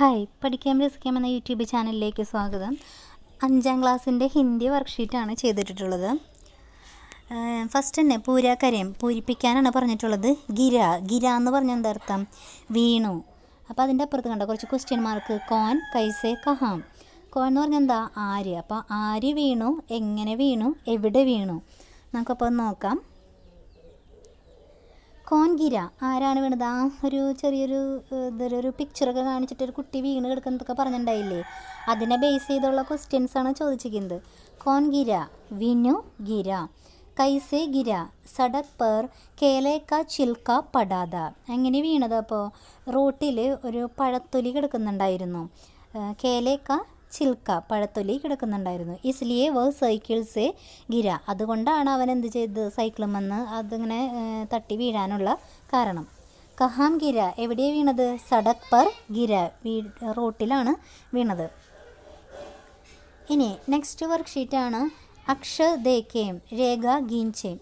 hi പഠിക്കാൻ രസിക്കാം എന്ന YouTube ചാനലിലേക്ക് സ്വാഗതം അഞ്ചാം ക്ലാസ്സിൻ്റെ ഹിന്ദി വർക്ക്ഷീറ്റാണ് ചെയ്തിട്ടുള്ളത് ഫസ്റ്റ് തന്നെ പൂരാക്കരയും പൂരിപ്പിക്കാനാണ് പറഞ്ഞിട്ടുള്ളത് ഗിര ഗിര എന്ന് പറഞ്ഞ എന്താർത്ഥം വീണു അപ്പോൾ അതിൻ്റെ അപ്പുറത്ത് കണ്ട കുറച്ച് ക്വസ്റ്റ്യൻ മാർക്ക് കോൻ കൈസെ കഹാം കോൻ എന്ന് പറഞ്ഞാൽ എന്താ ആര് അപ്പോൾ ആര് വീണു എങ്ങനെ വീണു എവിടെ വീണു നമുക്കപ്പോൾ നോക്കാം കോൻഗിര ആരാണ് വീണത് ആ ഒരു ചെറിയൊരു ഇതൊരു പിക്ചറൊക്കെ കാണിച്ചിട്ട് ഒരു കുട്ടി വീണ് കിടക്കുന്നതൊക്കെ പറഞ്ഞിട്ടുണ്ടായില്ലേ അതിനെ ബേസ് ചെയ്തുള്ള ക്വസ്റ്റ്യൻസ് ആണ് ചോദിച്ചിരിക്കുന്നത് കോൻഗിര വിനു ഗിര കൈസേ ഗിര സടക് പേർ കേലേക്ക ചിൽക്ക പടാത അങ്ങനെ വീണത് അപ്പോൾ റോട്ടിൽ ഒരു പഴത്തൊലി കിടക്കുന്നുണ്ടായിരുന്നു കേലേക്ക ചിൽക്ക പഴത്തൊലി കിടക്കുന്നുണ്ടായിരുന്നു ഇസ്ലിയെ വ സൈക്കിൾസ് ഗിര അതുകൊണ്ടാണ് അവൻ എന്ത് ചെയ്ത് വന്ന് അതിങ്ങനെ തട്ടി വീഴാനുള്ള കാരണം കഹാം ഗിര എവിടെ വീണത് സടക് പർ ഗിര വീ റോട്ടിലാണ് വീണത് ഇനി നെക്സ്റ്റ് വർക്ക് ഷീറ്റാണ് അക്ഷ ദേക്കേം രേഖ ഗീൻചേം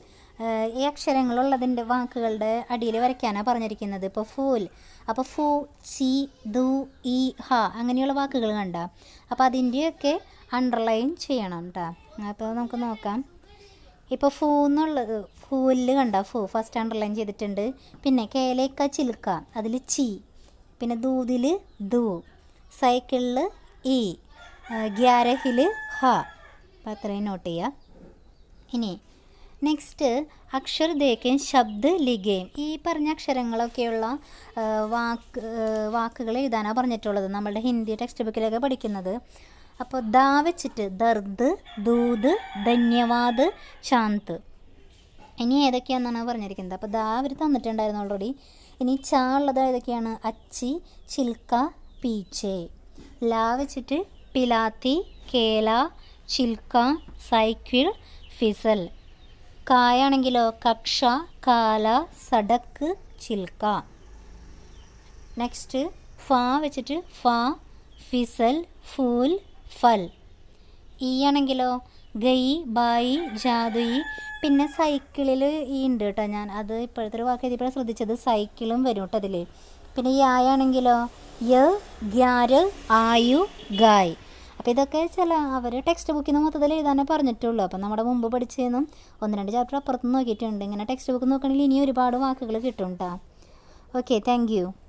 ഈ അക്ഷരങ്ങളുള്ളതിൻ്റെ വാക്കുകളുടെ അടിയിൽ വരയ്ക്കാനാണ് പറഞ്ഞിരിക്കുന്നത് ഇപ്പോൾ ഫൂൽ അപ്പോൾ ഫു ചി ദു ഇ ഹ അങ്ങനെയുള്ള വാക്കുകൾ കണ്ട അപ്പോൾ അതിൻ്റെയൊക്കെ അണ്ടർലൈൻ ചെയ്യണം കേട്ടോ അപ്പോൾ നമുക്ക് നോക്കാം ഇപ്പോൾ ഫൂ എന്നുള്ളത് ഫൂല് കണ്ട ഫു ഫസ്റ്റ് അണ്ടർലൈൻ ചെയ്തിട്ടുണ്ട് പിന്നെ കേലേക്ക ചിലുക്ക അതിൽ ചി പിന്നെ ദൂതിൽ ദു സൈക്കിളിൽ ഇ ഗ്യാരഹിൽ ഹ അപ്പോൾ അത്രയും നോട്ട് ചെയ്യുക ഇനി നെക്സ്റ്റ് അക്ഷർ ദേഖയും ശബ്ദ ലിഗേം ഈ പറഞ്ഞ അക്ഷരങ്ങളൊക്കെയുള്ള വാക്ക് വാക്കുകൾ എഴുതാനാണ് പറഞ്ഞിട്ടുള്ളത് നമ്മളുടെ ഹിന്ദി ടെക്സ്റ്റ് ബുക്കിലൊക്കെ പഠിക്കുന്നത് അപ്പോൾ ദാ വെച്ചിട്ട് ദർദ് ദൂത് ധന്യവാദ് ശാന്ത് ഇനി ഏതൊക്കെയാണെന്നാണ് പറഞ്ഞിരിക്കുന്നത് അപ്പോൾ ദാ അവർ തന്നിട്ടുണ്ടായിരുന്നു ഓൾറെഡി ഇനി ചാ ഉള്ളത് ഏതൊക്കെയാണ് അച്ചി ചിൽക്ക പീച്ചേ ലാ വെച്ചിട്ട് പിലാത്തി കേല ചിൽക്ക സൈക്കിൾ ഫിസൽ കായാണെങ്കിലോ കക്ഷ കാല സടക്ക് ചിൽക്ക നെക്സ്റ്റ് ഫ വെച്ചിട്ട് ഫ ഫിസൽ ഫൂൽ ഫൽ ഈ ആണെങ്കിലോ ഗൈ ബായി ജാതുയി പിന്നെ സൈക്കിളിൽ ഈ ഉണ്ട് കേട്ടോ ഞാൻ അത് ഇപ്പോഴത്തെ ഒരു വാക്ക് എഴുതിയപ്പോഴാണ് ശ്രദ്ധിച്ചത് സൈക്കിളും വരും കേട്ടോ അതിൽ പിന്നെ ഈ ആയാണെങ്കിലോ യ ഗ്യാര് ആയു ഗായ് അപ്പോൾ ഇതൊക്കെ ചില അവർ ടെക്സ്റ്റ് ബുക്കിൽ നിന്ന് മൊത്തത്തിൽ എഴുതാനേ പറഞ്ഞിട്ടുള്ളൂ അപ്പോൾ നമ്മുടെ മുമ്പ് പഠിച്ചതെന്നും ഒന്ന് രണ്ട് ചാപ്റ്റർ അപ്പുറത്ത് നോക്കിയിട്ടുണ്ട് ഇങ്ങനെ ടെക്സ്റ്റ് ബുക്ക് നോക്കണമെങ്കിൽ ഇനി ഒരുപാട് വാക്കുകൾ കിട്ടും കേട്ടോ ഓക്കെ താങ്ക്